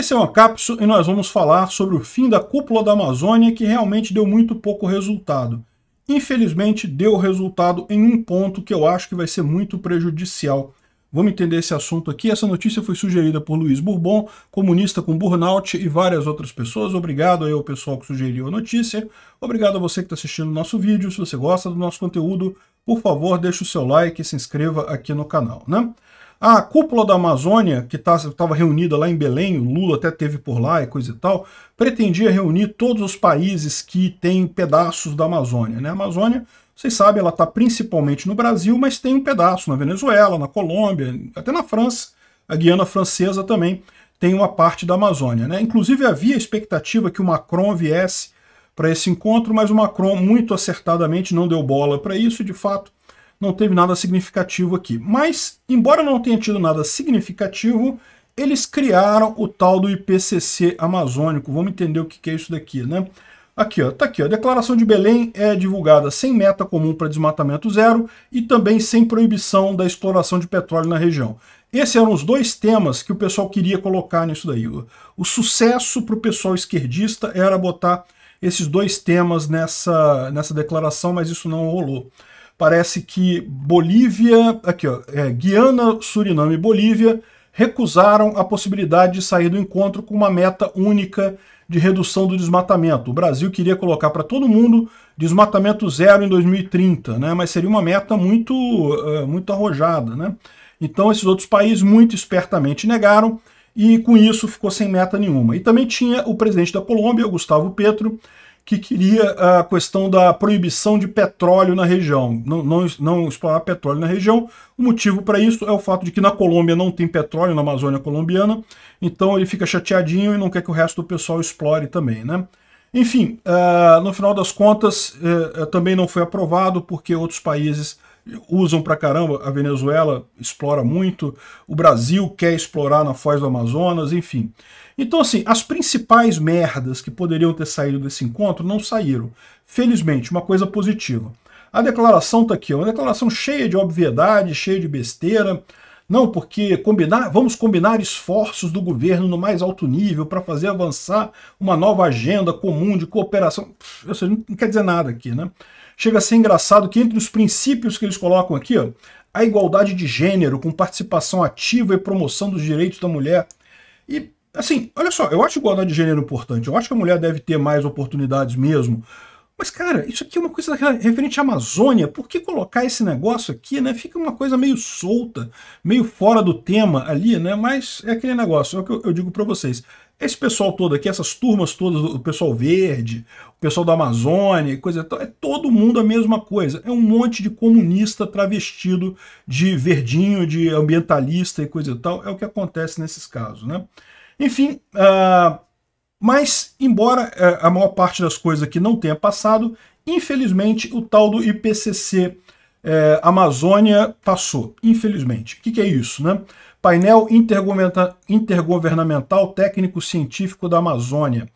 Esse é o Ancapso e nós vamos falar sobre o fim da cúpula da Amazônia que realmente deu muito pouco resultado. Infelizmente, deu resultado em um ponto que eu acho que vai ser muito prejudicial. Vamos entender esse assunto aqui. Essa notícia foi sugerida por Luiz Bourbon, comunista com burnout e várias outras pessoas. Obrigado aí ao pessoal que sugeriu a notícia. Obrigado a você que está assistindo o nosso vídeo. Se você gosta do nosso conteúdo, por favor, deixe o seu like e se inscreva aqui no canal. Né? A cúpula da Amazônia, que estava tá, reunida lá em Belém, o Lula até teve por lá e coisa e tal, pretendia reunir todos os países que têm pedaços da Amazônia. Né? A Amazônia, vocês sabem, ela está principalmente no Brasil, mas tem um pedaço na Venezuela, na Colômbia, até na França. A Guiana Francesa também tem uma parte da Amazônia. Né? Inclusive havia expectativa que o Macron viesse para esse encontro, mas o Macron muito acertadamente não deu bola para isso, de fato não teve nada significativo aqui. Mas, embora não tenha tido nada significativo, eles criaram o tal do IPCC amazônico. Vamos entender o que é isso daqui, né? Aqui, ó, tá aqui, ó. A Declaração de Belém é divulgada sem meta comum para desmatamento zero e também sem proibição da exploração de petróleo na região. Esses eram os dois temas que o pessoal queria colocar nisso daí. O sucesso para o pessoal esquerdista era botar esses dois temas nessa, nessa declaração, mas isso não rolou parece que Bolívia, aqui ó, é, Guiana, Suriname e Bolívia recusaram a possibilidade de sair do encontro com uma meta única de redução do desmatamento. O Brasil queria colocar para todo mundo desmatamento zero em 2030, né? mas seria uma meta muito, uh, muito arrojada. Né? Então esses outros países muito espertamente negaram e com isso ficou sem meta nenhuma. E também tinha o presidente da Colômbia, Gustavo Petro, que queria a questão da proibição de petróleo na região, não, não, não explorar petróleo na região. O motivo para isso é o fato de que na Colômbia não tem petróleo, na Amazônia colombiana, então ele fica chateadinho e não quer que o resto do pessoal explore também, né? Enfim, uh, no final das contas, uh, também não foi aprovado porque outros países usam pra caramba, a Venezuela explora muito, o Brasil quer explorar na Foz do Amazonas, enfim. Então, assim, as principais merdas que poderiam ter saído desse encontro não saíram. Felizmente, uma coisa positiva. A declaração tá aqui, ó, uma declaração cheia de obviedade, cheia de besteira. Não, porque combinar, vamos combinar esforços do governo no mais alto nível para fazer avançar uma nova agenda comum de cooperação. Ou seja, não quer dizer nada aqui, né? chega a ser engraçado que entre os princípios que eles colocam aqui, ó, a igualdade de gênero, com participação ativa e promoção dos direitos da mulher. E, assim, olha só, eu acho igualdade de gênero importante. Eu acho que a mulher deve ter mais oportunidades mesmo. Mas, cara, isso aqui é uma coisa referente à Amazônia. Por que colocar esse negócio aqui, né? Fica uma coisa meio solta, meio fora do tema ali, né? Mas é aquele negócio, é o que eu, digo para vocês. Esse pessoal todo aqui, essas turmas todas, o pessoal verde, o pessoal da Amazônia, coisa tal, é todo mundo a mesma coisa. É um monte de comunista travestido de verdinho, de ambientalista e coisa e tal. É o que acontece nesses casos, né? Enfim, uh, mas, embora é, a maior parte das coisas aqui não tenha passado, infelizmente o tal do IPCC é, Amazônia passou, infelizmente. O que, que, é isso, né? Painel Intergovernamental, intergovernamental Técnico-Científico da Amazônia.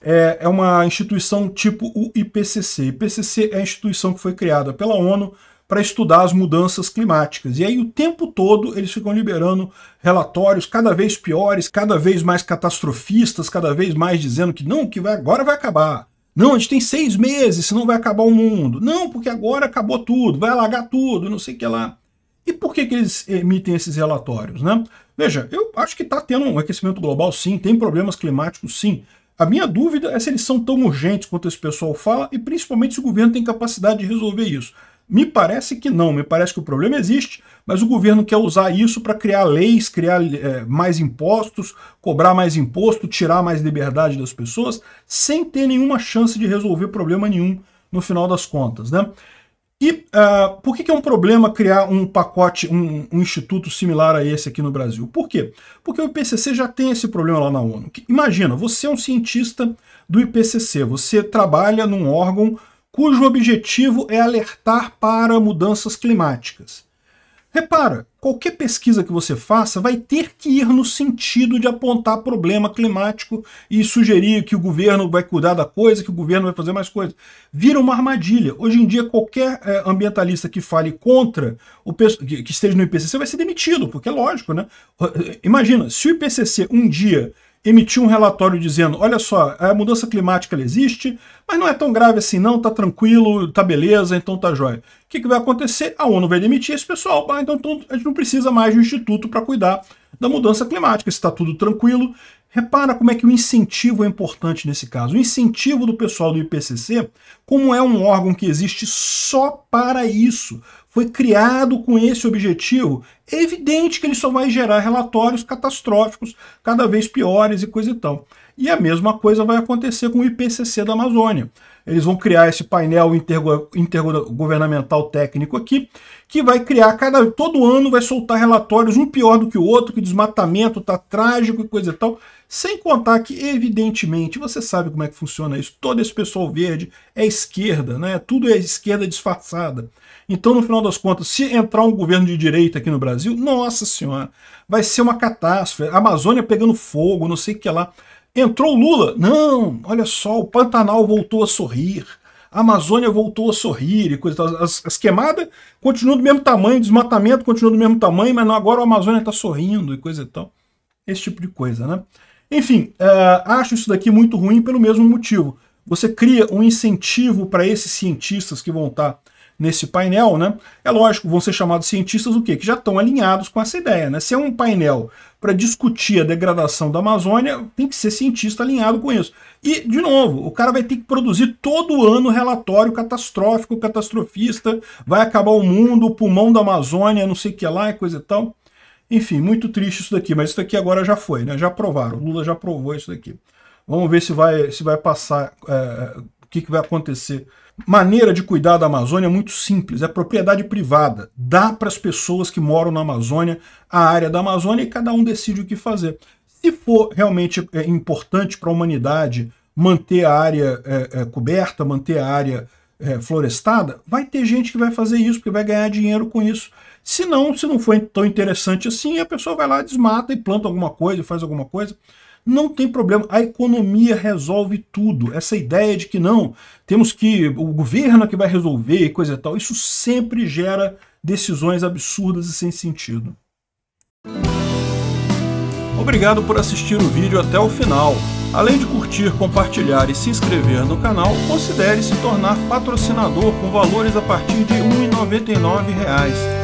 É, é uma instituição tipo o IPCC. IPCC é a instituição que foi criada pela ONU para estudar as mudanças climáticas. E aí o tempo todo eles ficam liberando relatórios cada vez piores, cada vez mais catastrofistas, cada vez mais dizendo que não, que vai, agora vai acabar. Não, a gente tem seis meses, senão vai acabar o mundo. Não, porque agora acabou tudo, vai alagar tudo, não sei o que lá. E por que, que eles emitem esses relatórios? Né? Veja, eu acho que está tendo um aquecimento global sim, tem problemas climáticos sim. A minha dúvida é se eles são tão urgentes quanto esse pessoal fala e principalmente se o governo tem capacidade de resolver isso. Me parece que não, me parece que o problema existe, mas o governo quer usar isso para criar leis, criar é, mais impostos, cobrar mais imposto, tirar mais liberdade das pessoas, sem ter nenhuma chance de resolver problema nenhum no final das contas. Né? E uh, por que, que, é um problema criar um pacote, um, um, instituto similar a esse aqui no Brasil? Por quê? Porque o IPCC já tem esse problema lá na ONU. imagina, você é um cientista do IPCC, você trabalha num órgão cujo objetivo é alertar para mudanças climáticas. Repara, qualquer pesquisa que você faça vai ter que ir no sentido de apontar problema climático e sugerir que o governo vai cuidar da coisa, que o governo vai fazer mais coisas. Vira uma armadilha. Hoje em dia, qualquer é, ambientalista que fale contra, o que, que esteja no IPCC, vai ser demitido, porque é lógico, né? Imagina, se o IPCC um dia emitiu um relatório dizendo: olha só, a mudança climática existe, mas não é tão grave assim, não, tá tranquilo, tá beleza, então tá jóia. O que, que vai acontecer? A ONU vai demitir esse pessoal, ah, então, então a gente não precisa mais de um instituto para cuidar da mudança climática. Se está tudo tranquilo, repara como é que o incentivo é importante nesse caso. O incentivo do pessoal do IPCC, como é um órgão que existe só para isso, foi criado com esse objetivo, é evidente que ele só vai gerar relatórios catastróficos, cada vez piores e coisa e tal. E a mesma coisa vai acontecer com o IPCC da Amazônia. Eles vão criar esse painel intergo intergovernamental técnico aqui, que vai criar cada todo ano vai soltar relatórios um pior do que o outro, que o desmatamento está trágico e coisa e tal, sem contar que evidentemente, você sabe como é que funciona isso, todo esse pessoal verde é esquerda, né? Tudo é esquerda disfarçada. Então, no final das contas, se entrar um governo de direita aqui no Brasil, nossa senhora, vai ser uma catástrofe. A Amazônia pegando fogo, não sei o que lá. Entrou Lula? Não, olha só, o Pantanal voltou a sorrir. A Amazônia voltou a sorrir e coisa as, as queimadas continuam do mesmo tamanho, o desmatamento continua do mesmo tamanho, mas não, agora a Amazônia está sorrindo e coisa e tal. Esse tipo de coisa, né? Enfim, uh, acho isso daqui muito ruim pelo mesmo motivo. Você cria um incentivo para esses cientistas que vão estar tá nesse painel, né? É lógico, vão ser chamados cientistas o quê? Que já estão alinhados com essa ideia, né? Se é um painel para discutir a degradação da Amazônia, tem que ser cientista alinhado com isso. E, de novo, o cara vai ter que produzir todo ano relatório catastrófico, catastrofista, vai acabar o mundo, o pulmão da Amazônia, não sei o que lá, coisa e tal. Enfim, muito triste isso daqui, mas isso daqui agora já foi, né? Já aprovaram, o Lula já aprovou isso daqui. Vamos ver se vai, se vai passar, é, o que, que vai acontecer Maneira de cuidar da Amazônia é muito simples, é propriedade privada. Dá para as pessoas que moram na Amazônia a área da Amazônia e cada um decide o que fazer. Se for realmente é, importante para a humanidade manter a área é, é, coberta, manter a área é, florestada, vai ter gente que vai fazer isso, porque vai ganhar dinheiro com isso. Se não, se não for tão interessante assim, a pessoa vai lá, desmata e planta alguma coisa, faz alguma coisa. Não tem problema, a economia resolve tudo. Essa ideia de que não, temos que, o governo é que vai resolver e coisa e tal, isso sempre gera decisões absurdas e sem sentido. Obrigado por assistir o vídeo até o final. Além de curtir, compartilhar e se inscrever no canal, considere se tornar patrocinador com valores a partir de R$ 1,99